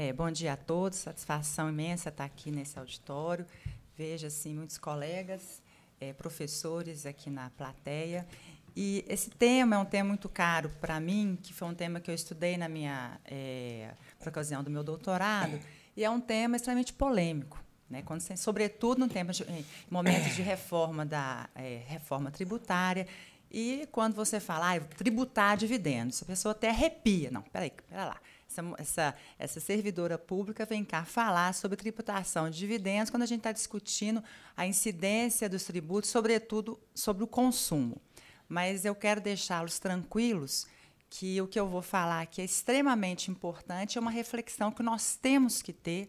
É, bom dia a todos, satisfação imensa estar aqui nesse auditório. Vejo assim, muitos colegas, é, professores aqui na plateia. E esse tema é um tema muito caro para mim, que foi um tema que eu estudei na minha, é, por ocasião do meu doutorado, e é um tema extremamente polêmico. Né, quando você, sobretudo no tempo de, em momentos de reforma da é, reforma tributária e quando você fala ah, tributar dividendos, a pessoa até arrepia. Não, peraí, pera lá essa, essa, essa servidora pública vem cá falar sobre tributação de dividendos quando a gente está discutindo a incidência dos tributos, sobretudo sobre o consumo. Mas eu quero deixá-los tranquilos que o que eu vou falar aqui é extremamente importante, é uma reflexão que nós temos que ter,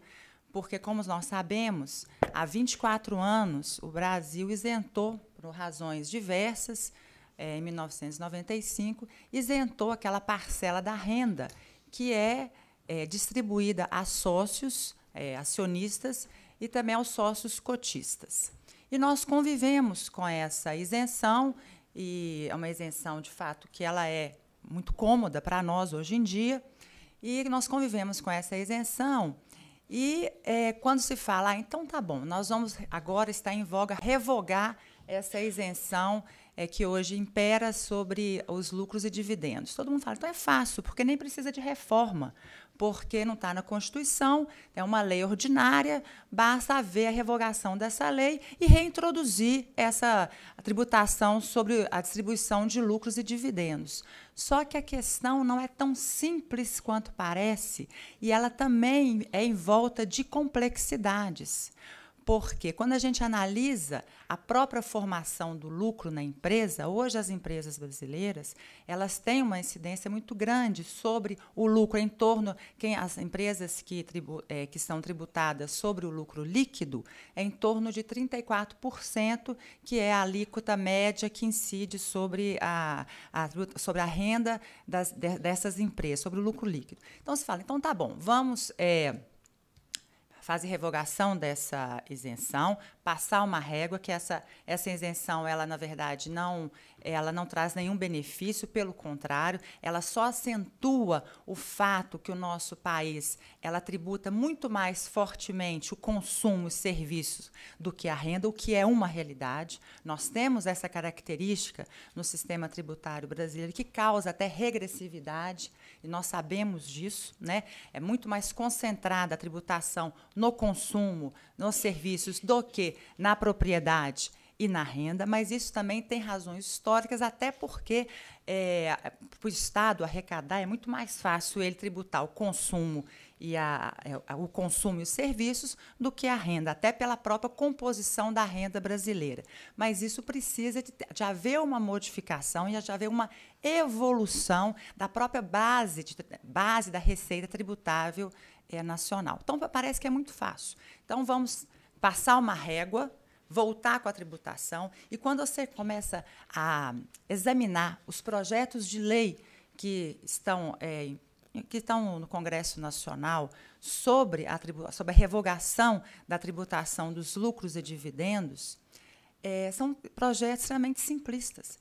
porque, como nós sabemos, há 24 anos o Brasil isentou, por razões diversas, é, em 1995, isentou aquela parcela da renda que é, é distribuída a sócios, é, acionistas e também aos sócios cotistas. E nós convivemos com essa isenção, e é uma isenção de fato que ela é muito cômoda para nós hoje em dia, e nós convivemos com essa isenção. E é, quando se fala, ah, então tá bom, nós vamos agora está em voga revogar essa isenção é que hoje impera sobre os lucros e dividendos. Todo mundo fala, então é fácil, porque nem precisa de reforma, porque não está na Constituição, é uma lei ordinária, basta haver a revogação dessa lei e reintroduzir essa tributação sobre a distribuição de lucros e dividendos. Só que a questão não é tão simples quanto parece e ela também é em volta de complexidades. Porque quando a gente analisa a própria formação do lucro na empresa, hoje as empresas brasileiras, elas têm uma incidência muito grande sobre o lucro em torno quem as empresas que, tribu, é, que são tributadas sobre o lucro líquido é em torno de 34%, que é a alíquota média que incide sobre a, a sobre a renda das, dessas empresas, sobre o lucro líquido. Então se fala, então tá bom, vamos é, fazer revogação dessa isenção, passar uma régua que essa essa isenção ela na verdade não ela não traz nenhum benefício, pelo contrário, ela só acentua o fato que o nosso país ela tributa muito mais fortemente o consumo e serviços do que a renda, o que é uma realidade. Nós temos essa característica no sistema tributário brasileiro que causa até regressividade, e nós sabemos disso, né? É muito mais concentrada a tributação no consumo, nos serviços do que na propriedade e na renda, mas isso também tem razões históricas, até porque é, para o Estado arrecadar é muito mais fácil ele tributar o consumo e é, a, o consumo e os serviços do que a renda, até pela própria composição da renda brasileira. Mas isso precisa de, de haver uma modificação e de haver uma evolução da própria base, de, base da receita tributável é, nacional. Então, parece que é muito fácil. Então, vamos passar uma régua voltar com a tributação. E quando você começa a examinar os projetos de lei que estão, é, que estão no Congresso Nacional sobre a, sobre a revogação da tributação dos lucros e dividendos, é, são projetos extremamente simplistas.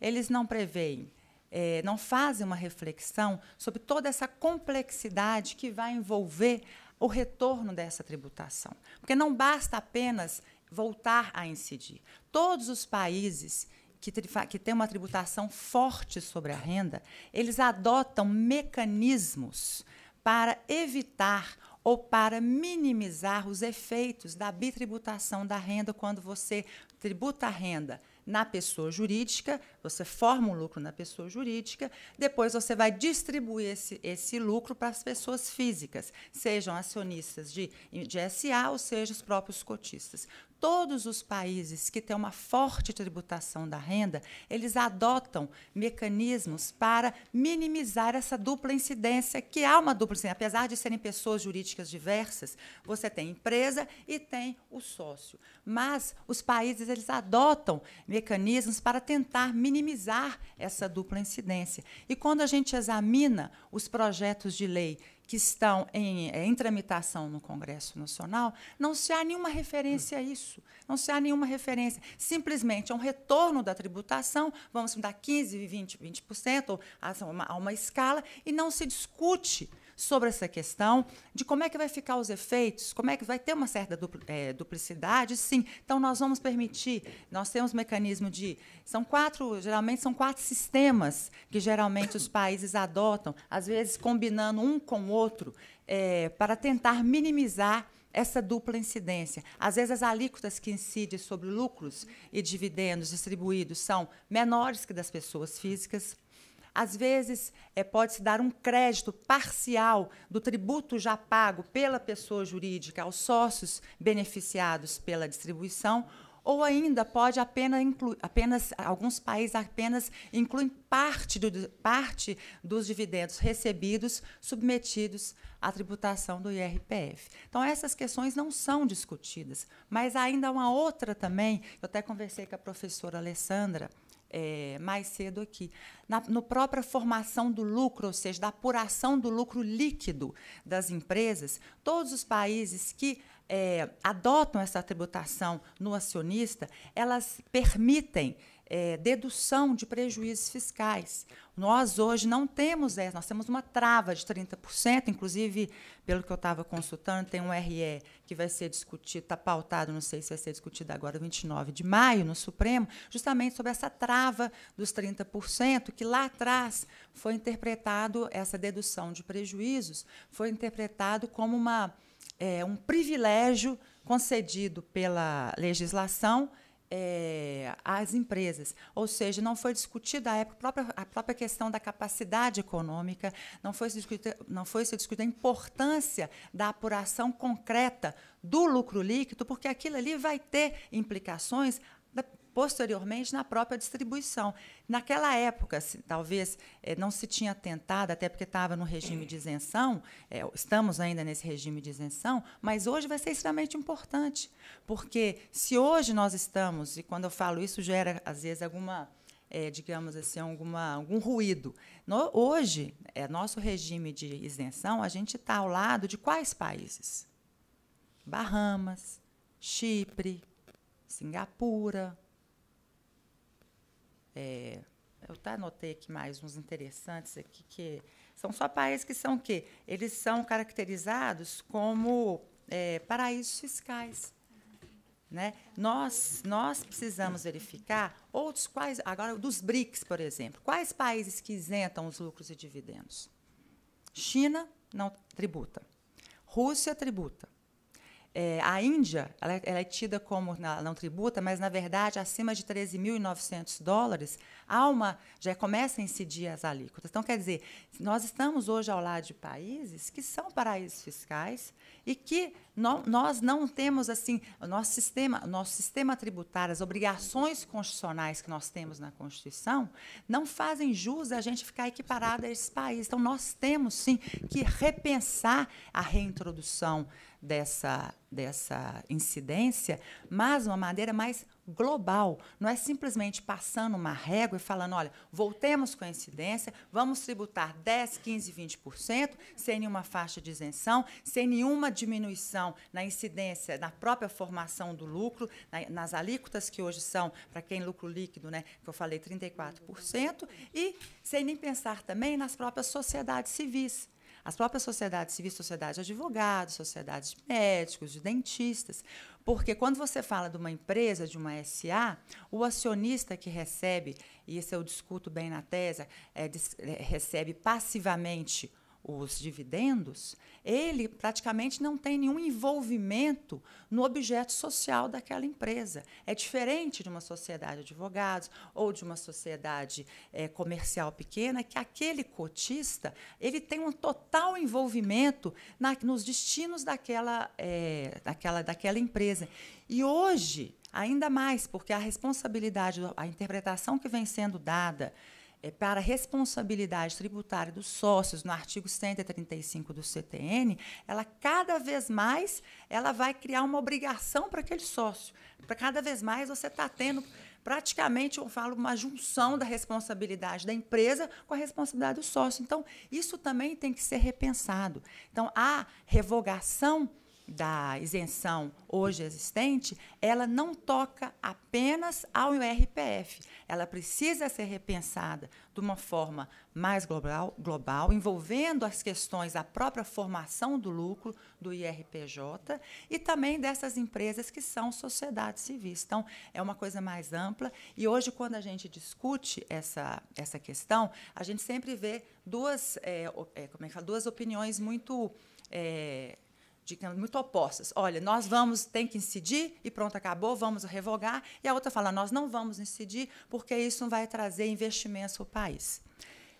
Eles não preveem é, não fazem uma reflexão sobre toda essa complexidade que vai envolver o retorno dessa tributação. Porque não basta apenas voltar a incidir. Todos os países que, que têm uma tributação forte sobre a renda, eles adotam mecanismos para evitar ou para minimizar os efeitos da bitributação da renda quando você tributa a renda na pessoa jurídica, você forma um lucro na pessoa jurídica, depois você vai distribuir esse, esse lucro para as pessoas físicas, sejam acionistas de, de SA ou sejam os próprios cotistas todos os países que têm uma forte tributação da renda, eles adotam mecanismos para minimizar essa dupla incidência, que há uma dupla incidência. Apesar de serem pessoas jurídicas diversas, você tem empresa e tem o sócio. Mas os países eles adotam mecanismos para tentar minimizar essa dupla incidência. E quando a gente examina os projetos de lei que estão em, é, em tramitação no Congresso Nacional, não se há nenhuma referência a isso. Não se há nenhuma referência. Simplesmente é um retorno da tributação, vamos dar 15, 20, 20%, a uma, a uma escala, e não se discute sobre essa questão de como é que vai ficar os efeitos, como é que vai ter uma certa é, duplicidade, sim. Então, nós vamos permitir, nós temos mecanismo de. São quatro, geralmente são quatro sistemas que geralmente os países adotam, às vezes combinando um com o outro, é, para tentar minimizar essa dupla incidência. Às vezes, as alíquotas que incidem sobre lucros e dividendos distribuídos são menores que das pessoas físicas. Às vezes, é, pode-se dar um crédito parcial do tributo já pago pela pessoa jurídica aos sócios beneficiados pela distribuição, ou ainda pode apenas incluir, apenas alguns países apenas incluem parte, do, parte dos dividendos recebidos submetidos à tributação do IRPF. Então essas questões não são discutidas, mas ainda uma outra também, eu até conversei com a professora Alessandra, é, mais cedo aqui. Na no própria formação do lucro, ou seja, da apuração do lucro líquido das empresas, todos os países que é, adotam essa tributação no acionista, elas permitem é, dedução de prejuízos fiscais. Nós hoje não temos essa, nós temos uma trava de 30%, inclusive, pelo que eu estava consultando, tem um RE que vai ser discutido, está pautado, não sei se vai ser discutido agora, 29 de maio, no Supremo, justamente sobre essa trava dos 30%, que lá atrás foi interpretado, essa dedução de prejuízos, foi interpretado como uma, é, um privilégio concedido pela legislação é, às empresas. Ou seja, não foi discutida a, época, a, própria, a própria questão da capacidade econômica, não foi, discutida, não foi discutida a importância da apuração concreta do lucro líquido, porque aquilo ali vai ter implicações posteriormente na própria distribuição. Naquela época, se, talvez eh, não se tinha tentado, até porque estava no regime de isenção, eh, estamos ainda nesse regime de isenção, mas hoje vai ser extremamente importante, porque se hoje nós estamos, e quando eu falo isso gera, às vezes, alguma. É, digamos assim, alguma, algum ruído. No, hoje, é, nosso regime de isenção, a gente está ao lado de quais países? Bahamas, Chipre, Singapura, é, eu até anotei aqui mais uns interessantes aqui, que são só países que são o quê? Eles são caracterizados como é, paraísos fiscais. Né? Nós, nós precisamos verificar outros quais, agora dos BRICS, por exemplo, quais países que isentam os lucros e dividendos? China não tributa, Rússia tributa, é, a Índia, ela, é, ela, é tida como não tributa, mas, na verdade, acima de 13.900 dólares, há uma, já começa a incidir as alíquotas. Então, quer dizer, nós estamos hoje ao lado de países que são paraísos fiscais e que nós não temos assim, o nosso sistema, nosso sistema tributário, as obrigações constitucionais que nós temos na Constituição, não fazem jus a gente ficar equiparado a esses países. Então, nós temos sim que repensar a reintrodução dessa, dessa incidência, mas de uma maneira mais global. Não é simplesmente passando uma régua e falando, olha, voltemos com a incidência, vamos tributar 10, 15, 20%, sem nenhuma faixa de isenção, sem nenhuma diminuição na incidência, na própria formação do lucro, na, nas alíquotas que hoje são, para quem lucro líquido, né, que eu falei, 34%, e sem nem pensar também nas próprias sociedades civis as próprias sociedades civis, sociedade de advogados, sociedade de médicos, de dentistas, porque quando você fala de uma empresa, de uma SA, o acionista que recebe, e isso eu discuto bem na tese, é, é recebe passivamente os dividendos, ele praticamente não tem nenhum envolvimento no objeto social daquela empresa. É diferente de uma sociedade de advogados ou de uma sociedade é, comercial pequena, que aquele cotista ele tem um total envolvimento na, nos destinos daquela, é, daquela, daquela empresa. E hoje, ainda mais, porque a responsabilidade, a interpretação que vem sendo dada é, para a responsabilidade tributária dos sócios no artigo 135 do CTN, ela cada vez mais ela vai criar uma obrigação para aquele sócio. Para cada vez mais você está tendo praticamente, eu falo, uma junção da responsabilidade da empresa com a responsabilidade do sócio. Então, isso também tem que ser repensado. Então, a revogação da isenção hoje existente, ela não toca apenas ao IRPF, Ela precisa ser repensada de uma forma mais global, global, envolvendo as questões da própria formação do lucro do IRPJ e também dessas empresas que são sociedades civis. Então, é uma coisa mais ampla. E hoje, quando a gente discute essa, essa questão, a gente sempre vê duas, é, como é que fala? duas opiniões muito. É, de, muito opostas. Olha, nós vamos, tem que incidir e pronto, acabou, vamos revogar. E a outra fala, nós não vamos incidir porque isso vai trazer investimentos para o país.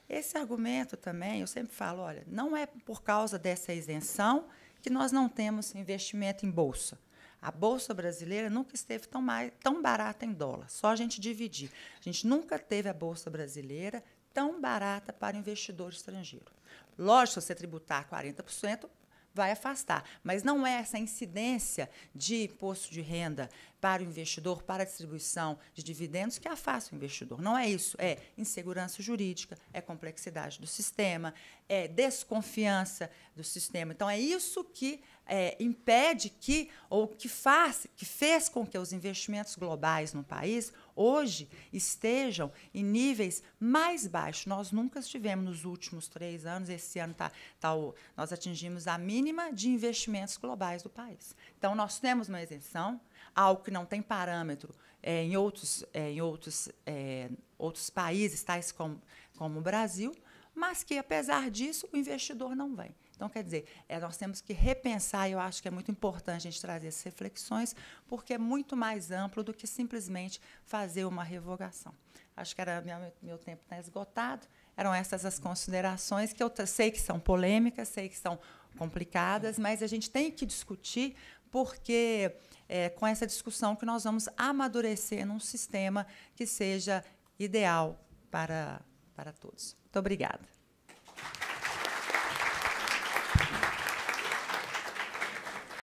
Esse argumento também, eu sempre falo, olha, não é por causa dessa isenção que nós não temos investimento em bolsa. A bolsa brasileira nunca esteve tão, mais, tão barata em dólar, só a gente dividir. A gente nunca teve a bolsa brasileira tão barata para investidor estrangeiro. Lógico, se você tributar 40%, vai afastar. Mas não é essa incidência de imposto de renda para o investidor, para a distribuição de dividendos, que afasta o investidor. Não é isso. É insegurança jurídica, é complexidade do sistema, é desconfiança do sistema. Então, é isso que é, impede que, ou que faz, que fez com que os investimentos globais no país hoje estejam em níveis mais baixos. Nós nunca estivemos nos últimos três anos, esse ano tá, tá nós atingimos a mínima de investimentos globais do país. Então, nós temos uma isenção, algo que não tem parâmetro é, em outros, é, em outros, é, outros países, tais como, como o Brasil, mas que, apesar disso, o investidor não vem. Então, quer dizer, é, nós temos que repensar, e eu acho que é muito importante a gente trazer essas reflexões, porque é muito mais amplo do que simplesmente fazer uma revogação. Acho que era meu, meu tempo está esgotado. Eram essas as considerações que eu sei que são polêmicas, sei que são complicadas, mas a gente tem que discutir porque é com essa discussão que nós vamos amadurecer num sistema que seja ideal para, para todos. Muito obrigada.